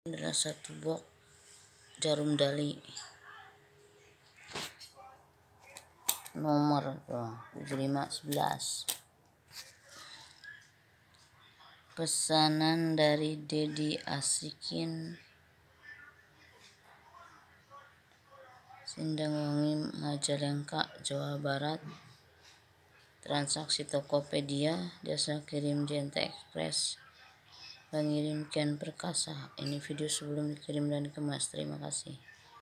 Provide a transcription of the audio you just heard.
adalah satu box jarum dali nomor oh, sebelas pesanan dari Dedi Asikin Sindangwangi Majalengka Jawa Barat transaksi Tokopedia jasa kirim jnt Express mengirimkan perkasa. Ini video sebelum dikirim dan kemas Terima kasih.